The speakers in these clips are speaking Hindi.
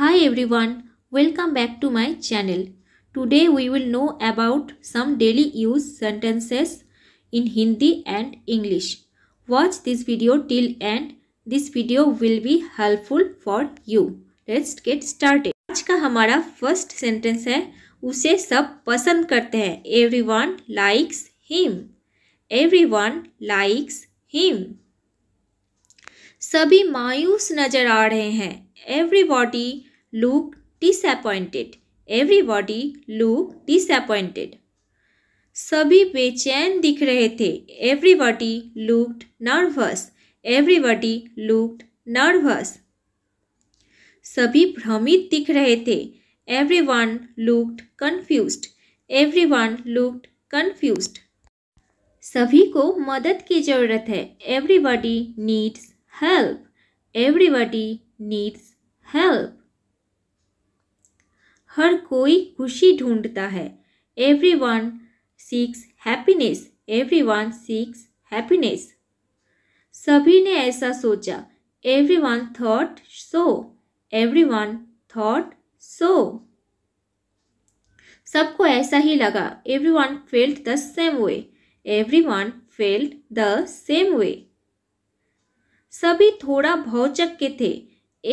Hi everyone, welcome back to my channel. Today we will know about some daily use sentences in Hindi and English. Watch this video till end. This video will be helpful for you. Let's get started. आज का हमारा first sentence है उसे सब पसंद करते हैं everyone likes him everyone likes him सभी मायूस नज़र आ रहे हैं everybody look disappointed. Everybody look disappointed. सभी बेचैन दिख रहे थे Everybody looked nervous everybody looked nervous सभी भ्रमित दिख रहे थे everyone looked confused everyone looked confused सभी को मदद की ज़रूरत है Everybody needs help everybody needs help हर कोई खुशी ढूंढता है everyone seeks happiness everyone seeks happiness सभी ने ऐसा सोचा everyone thought so everyone thought so सबको ऐसा ही लगा everyone failed the same way every everyone failed the same way सभी थोड़ा भौचक के थे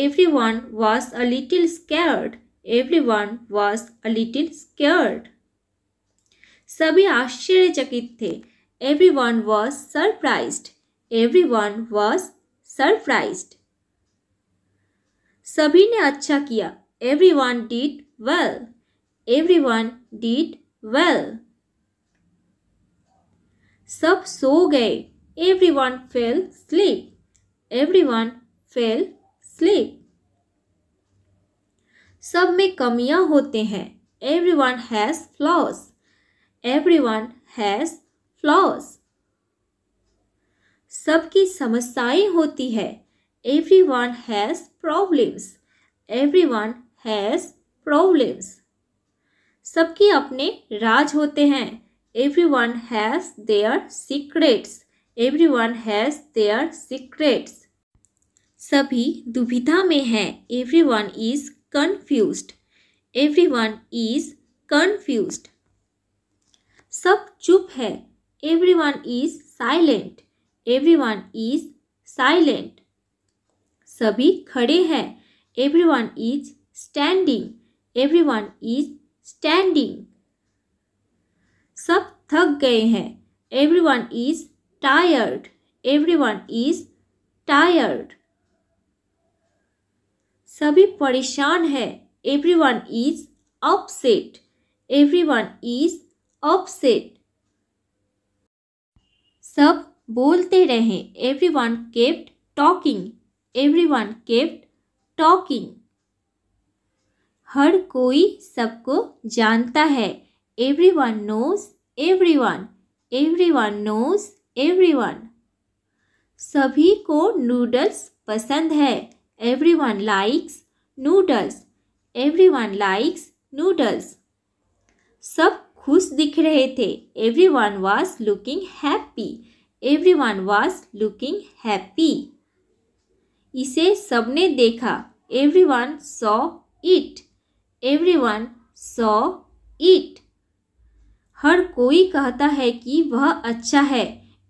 everyone was a little scared everyone was a little scared सभी आश्चर्यचकित थे everyone was surprised everyone was surprised सभी ने अच्छा किया everyone did well everyone did well सब सो गए everyone fell sleep everyone fell sleep सब में कमियां होते हैं everyone has flaws everyone has flaws सबकी समस्याएं होती है everyone has problems every everyone has problems सबके अपने राज होते हैं everyone has their secrets everyone has their secrets सभी दुविधा में हैं everyone is confused everyone is confused सब चुप है everyone is silent everyone is silent सभी खड़े हैं everyone is standing everyone is standing सब थक गए हैं everyone is tired everyone is tired सभी परेशान है everyone is upset everyone is upset सब बोलते रहे everyone kept talking everyone kept talking हर कोई सबको जानता है everyone knows everyone everyone knows everyone सभी को नूडल्स पसंद है everyone likes noodles everyone likes noodles सब खुश दिख रहे थे everyone was looking happy everyone was looking happy इसे सबने देखा everyone saw it everyone saw it हर कोई कहता है कि वह अच्छा है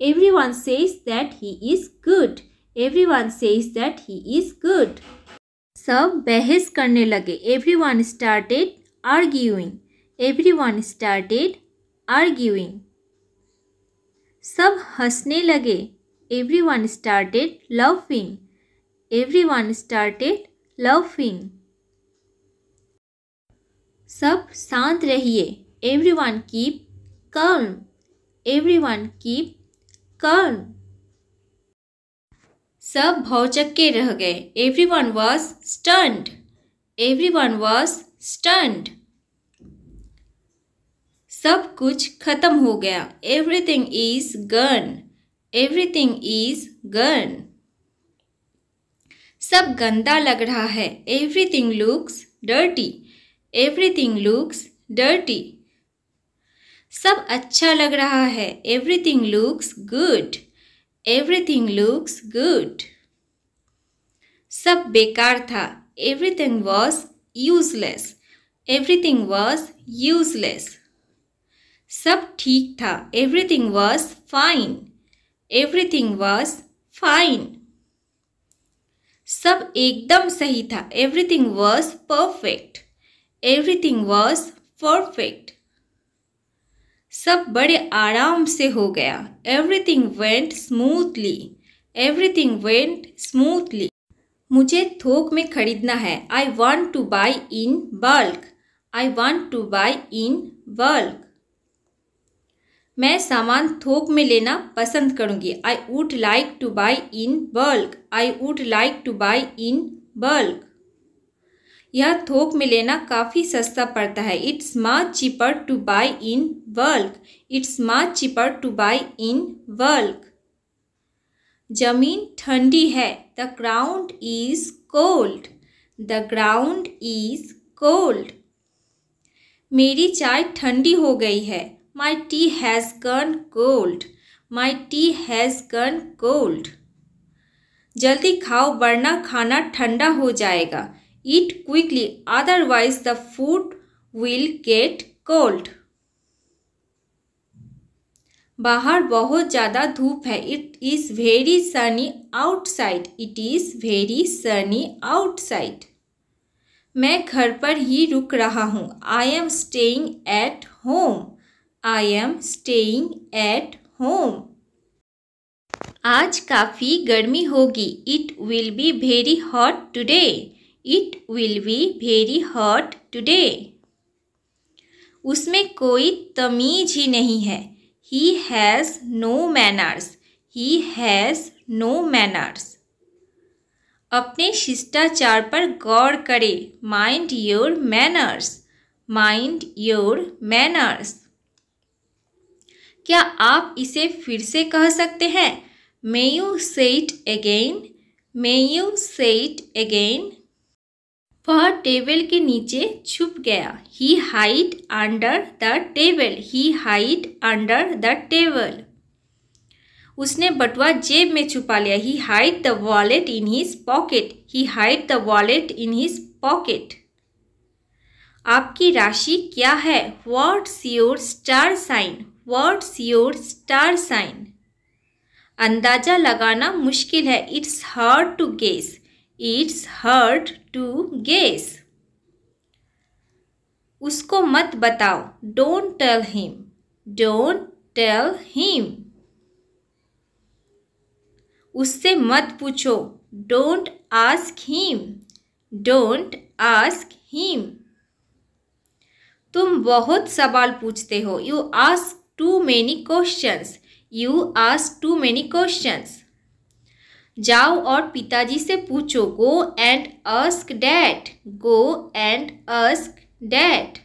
everyone said he is good everyone says that he is good सब बहस करने लगे everyone started arguing everyone started arguing सब हंसने लगे everyone started loving everyone started loving सब शांत रहिए everyone keep calm everyone keep calm सब भौचक्के रह गए everyone was stunned everyone was stunned सब कुछ खत्म हो गया everything is gone everything is gone सब गंदा लग रहा है everything looks dirty everything looks dirty सब अच्छा लग रहा है everything looks good Everything looks good. Sab bekar tha. Everything was useless. Everything was useless. Sab theek tha. Everything was fine. Everything was fine. सब एकदम सही था Everything was perfect. Everything was perfect. सब बड़े आराम से हो गया everything went smoothly everything went smoothly मुझे थोक में खरीदना है I want to buy in bulk I want to buy in bulk मैं सामान थोक में लेना पसंद करूंगी I would like to buy in bulk I would like to buy in bulk यह थोक में लेना काफ़ी सस्ता पड़ता है it's much cheaper to buy in bulk it's much cheaper to buy in वर्ल्क जमीन ठंडी है the ground is cold the ground is cold मेरी चाय ठंडी हो गई है my tea has gone cold my tea has gone cold जल्दी खाओ वरना खाना ठंडा हो जाएगा eat quickly otherwise the food will get cold. बाहर बहुत ज़्यादा धूप है it is very sunny outside it is very sunny outside मैं घर पर ही रुक रहा हूँ I am staying at home I am staying at home आज काफ़ी गर्मी होगी it will be very hot today it will be very hot today उसमें कोई तमीज ही नहीं है he has no manners he has no manners अपने शिष्टाचार पर गौर करें mind your manners mind your manners क्या आप इसे फिर से कह सकते हैं may you say it again may you say it again वह टेबल के नीचे छुप गया he hid under the table he hid under the table उसने बटुआ जेब में छुपा लिया he hid the wallet in his pocket he hid the wallet in his pocket आपकी राशि क्या है what's your star sign what's your star sign अंदाज़ा लगाना मुश्किल है it's hard to guess it's hard to guess उसको मत बताओ don't tell him don't tell him उससे मत पूछो don't ask him don't ask him तुम बहुत सवाल पूछते हो you ask too many questions you ask too many questions जाओ और पिताजी से पूछो go and ask dad go and ask dad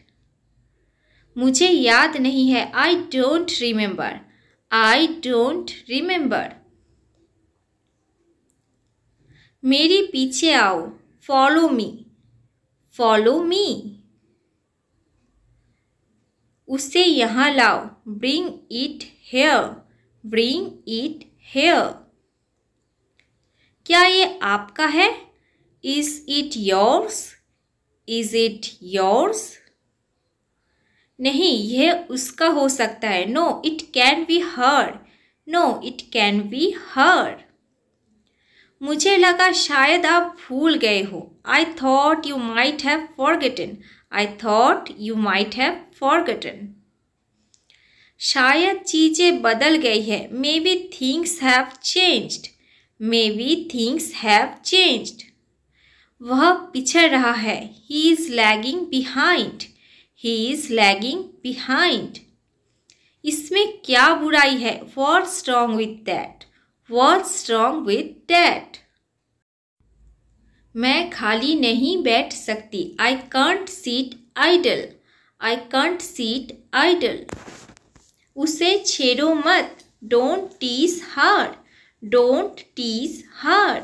मुझे याद नहीं है I don't remember I don't remember मेरे पीछे आओ फॉलो मी फॉलो मी उसे यहाँ लाओ bring it here bring it here क्या ये आपका है is it yours is it yours नहीं यह उसका हो सकता है no it can be her no it can be her मुझे लगा शायद आप भूल गए हो I thought you might have forgotten I thought you might have forgotten शायद चीज़ें बदल गई है maybe things have changed maybe things have changed वह पिछड़ रहा है he is lagging behind he is lagging behind इसमें क्या बुराई है what's wrong with that what's wrong with that मैं खाली नहीं बैठ सकती I can't sit idle I can't sit idle उसे छेड़ो मत don't tease her don't tease her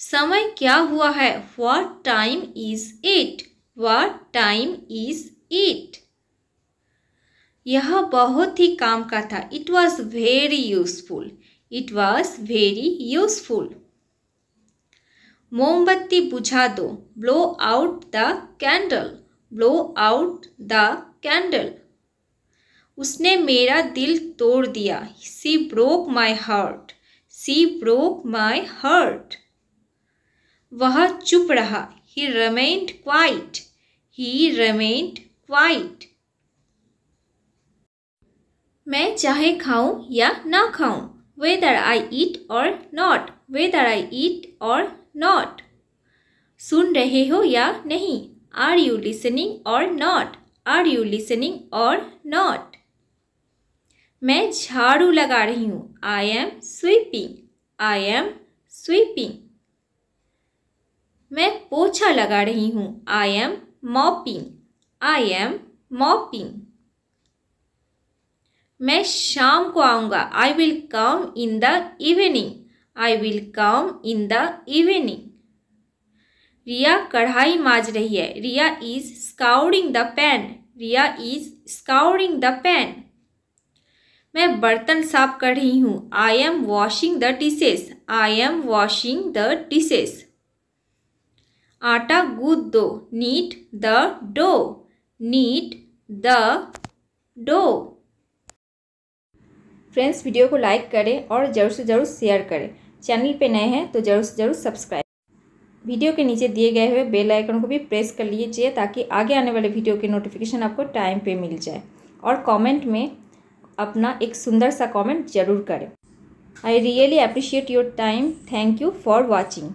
समय क्या हुआ है what time is it what time is it यह बहुत ही काम का था it was very useful it was very useful मोमबत्ती बुझा दो blow out the candle blow out the candle उसने मेरा दिल तोड़ दिया she broke my heart she broke my heart वह चुप रहा ही रमेंट क्वाइट ही रमेंट क्वाइट मैं चाहे खाऊं या ना खाऊं वेदर आई ईट और नॉट वेदर आई ईट और नॉट सुन रहे हो या नहीं are you listening or not are you listening or not मैं झाड़ू लगा रही हूँ I am sweeping I am sweeping मैं पोछा लगा रही हूँ I am mopping I am mopping मैं शाम को आऊँगा I will come in the evening I will come in the evening Riya कढ़ाई माज रही है Riya is scouring the pan Riya is scouring the pan मैं बर्तन साफ कर रही हूँ I am washing the dishes I am washing the dishes आटा गूद दो knead the dough knead the dough friends video को लाइक करें और ज़रूर से ज़रूर शेयर करें चैनल पे नए हैं तो ज़रूर से ज़रूर सब्सक्राइब वीडियो के नीचे दिए गए हुए बेल आइकन को भी प्रेस कर लीजिए ताकि आगे आने वाले वीडियो के नोटिफिकेशन आपको टाइम पे मिल जाए और कमेंट में अपना एक सुंदर सा कमेंट जरूर करें I really appreciate your time thank you for watching